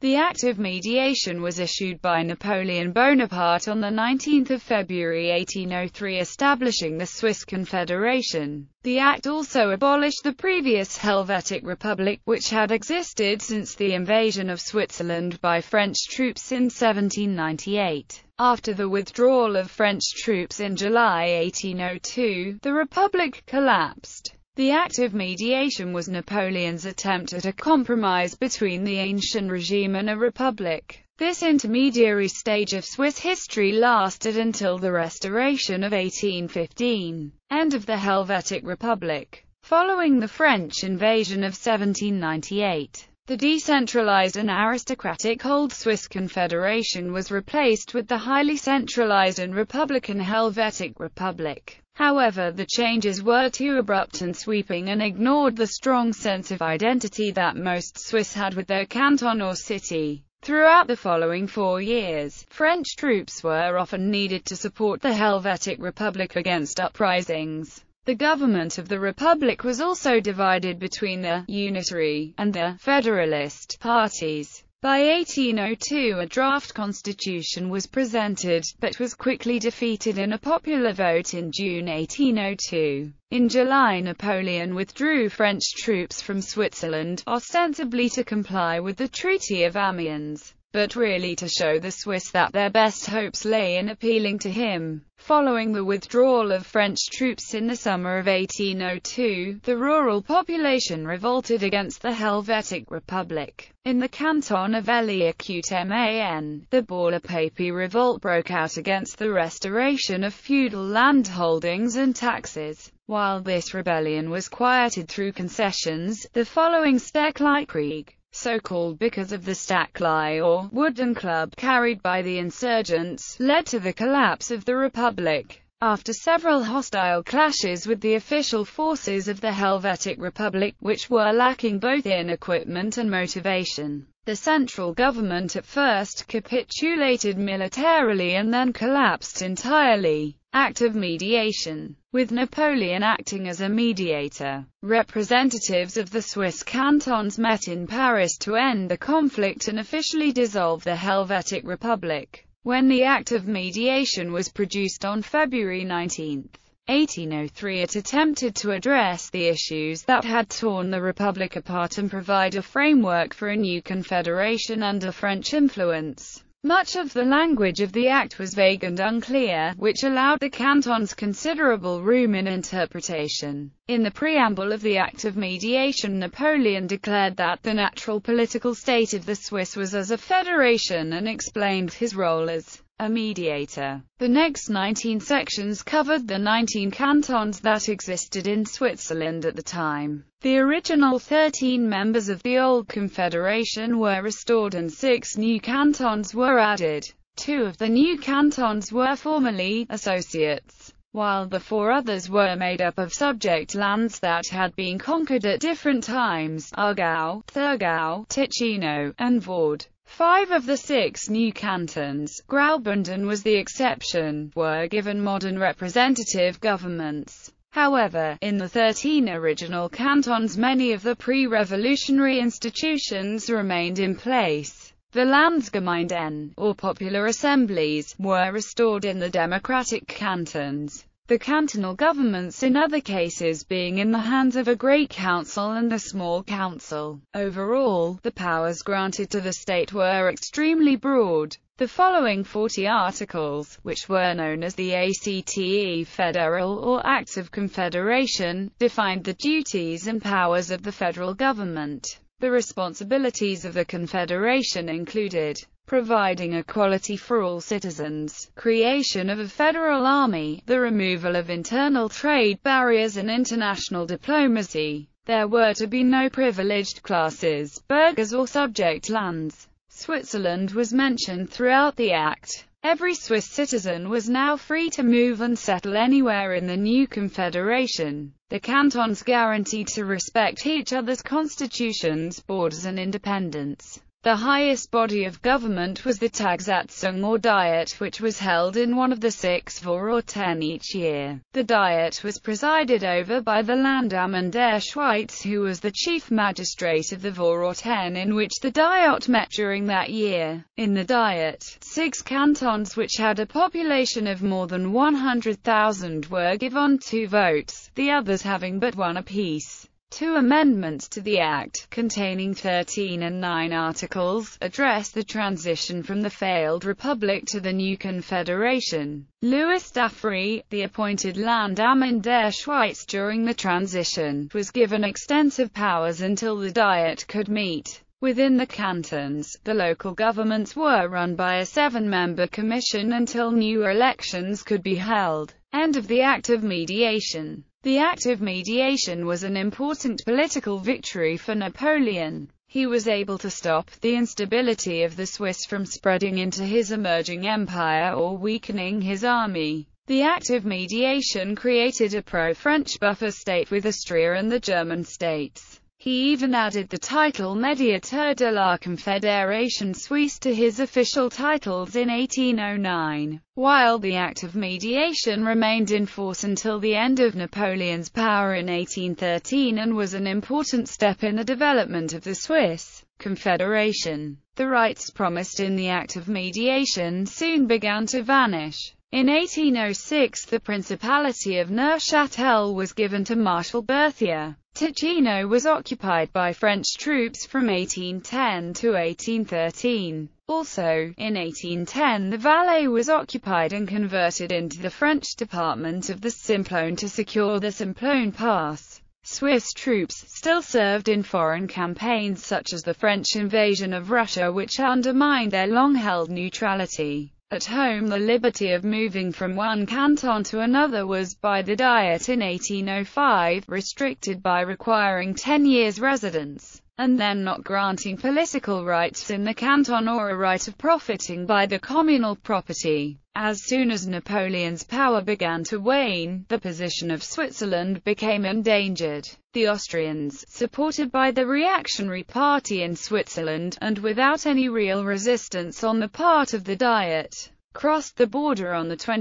The Act of Mediation was issued by Napoleon Bonaparte on 19 February 1803 establishing the Swiss Confederation. The Act also abolished the previous Helvetic Republic which had existed since the invasion of Switzerland by French troops in 1798. After the withdrawal of French troops in July 1802, the Republic collapsed. The act of mediation was Napoleon's attempt at a compromise between the ancient regime and a republic. This intermediary stage of Swiss history lasted until the restoration of 1815, end of the Helvetic Republic. Following the French invasion of 1798, the decentralized and aristocratic old Swiss Confederation was replaced with the highly centralized and republican Helvetic Republic. However the changes were too abrupt and sweeping and ignored the strong sense of identity that most Swiss had with their canton or city. Throughout the following four years, French troops were often needed to support the Helvetic Republic against uprisings. The government of the Republic was also divided between the «unitary» and the «federalist» parties. By 1802 a draft constitution was presented, but was quickly defeated in a popular vote in June 1802. In July Napoleon withdrew French troops from Switzerland, ostensibly to comply with the Treaty of Amiens but really to show the Swiss that their best hopes lay in appealing to him. Following the withdrawal of French troops in the summer of 1802, the rural population revolted against the Helvetic Republic. In the canton of Eliaqueutman, the Baller Papy revolt broke out against the restoration of feudal landholdings and taxes. While this rebellion was quieted through concessions, the following Sterkleikrieg so called because of the stacklie or wooden club carried by the insurgents, led to the collapse of the republic. After several hostile clashes with the official forces of the Helvetic Republic, which were lacking both in equipment and motivation, the central government at first capitulated militarily and then collapsed entirely. Act of mediation, with Napoleon acting as a mediator. Representatives of the Swiss cantons met in Paris to end the conflict and officially dissolve the Helvetic Republic. When the Act of Mediation was produced on February 19, 1803 it attempted to address the issues that had torn the Republic apart and provide a framework for a new confederation under French influence. Much of the language of the act was vague and unclear, which allowed the cantons considerable room in interpretation. In the preamble of the Act of Mediation Napoleon declared that the natural political state of the Swiss was as a federation and explained his role as a mediator. The next 19 sections covered the 19 cantons that existed in Switzerland at the time. The original 13 members of the old confederation were restored and six new cantons were added. Two of the new cantons were formerly associates, while the four others were made up of subject lands that had been conquered at different times, Argau, Thurgau, Ticino, and Vaud. Five of the six new cantons Graubünden was the exception were given modern representative governments. However, in the 13 original cantons many of the pre-revolutionary institutions remained in place. The Landsgemeinden, or popular assemblies, were restored in the democratic cantons the cantonal governments in other cases being in the hands of a great council and a small council. Overall, the powers granted to the state were extremely broad. The following 40 articles, which were known as the ACTE Federal or Acts of Confederation, defined the duties and powers of the federal government. The responsibilities of the Confederation included providing equality for all citizens, creation of a federal army, the removal of internal trade barriers and international diplomacy. There were to be no privileged classes, burghers or subject lands. Switzerland was mentioned throughout the act. Every Swiss citizen was now free to move and settle anywhere in the new confederation. The cantons guaranteed to respect each other's constitutions, borders and independence. The highest body of government was the Tagsatsung or Diet which was held in one of the six four or ten each year. The Diet was presided over by the Landamman der Schweiz who was the chief magistrate of the four or ten in which the Diet met during that year. In the Diet, six cantons which had a population of more than 100,000 were given two votes, the others having but one apiece. Two amendments to the Act, containing 13 and 9 articles, address the transition from the failed republic to the new confederation. Louis Duffery, the appointed landamman der Schweiz during the transition, was given extensive powers until the Diet could meet. Within the cantons, the local governments were run by a seven-member commission until new elections could be held. End of the Act of Mediation the act of mediation was an important political victory for Napoleon. He was able to stop the instability of the Swiss from spreading into his emerging empire or weakening his army. The act of mediation created a pro-French buffer state with Austria and the German states. He even added the title Mediator de la Confédération Suisse to his official titles in 1809, while the act of mediation remained in force until the end of Napoleon's power in 1813 and was an important step in the development of the Swiss Confederation. The rights promised in the act of mediation soon began to vanish. In 1806 the Principality of Neuchâtel was given to Marshal Berthier, Ticino was occupied by French troops from 1810 to 1813. Also, in 1810 the Valais was occupied and converted into the French department of the Simplon to secure the Simplon Pass. Swiss troops still served in foreign campaigns such as the French invasion of Russia which undermined their long-held neutrality. At home the liberty of moving from one canton to another was by the Diet in 1805, restricted by requiring 10 years residence, and then not granting political rights in the canton or a right of profiting by the communal property. As soon as Napoleon's power began to wane, the position of Switzerland became endangered. The Austrians, supported by the reactionary party in Switzerland, and without any real resistance on the part of the Diet, crossed the border on 21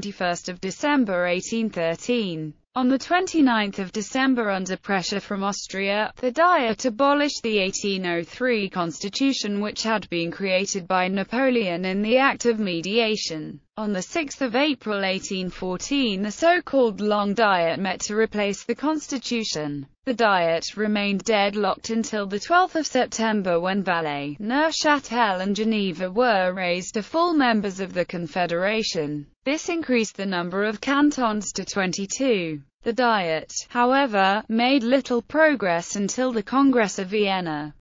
December 1813. On 29 December under pressure from Austria, the Diet abolished the 1803 constitution which had been created by Napoleon in the Act of Mediation. On 6 April 1814 the so-called Long Diet met to replace the constitution. The Diet remained deadlocked until 12 September when Valais, Neufchâtel and Geneva were raised to full members of the Confederation. This increased the number of cantons to 22. The Diet, however, made little progress until the Congress of Vienna.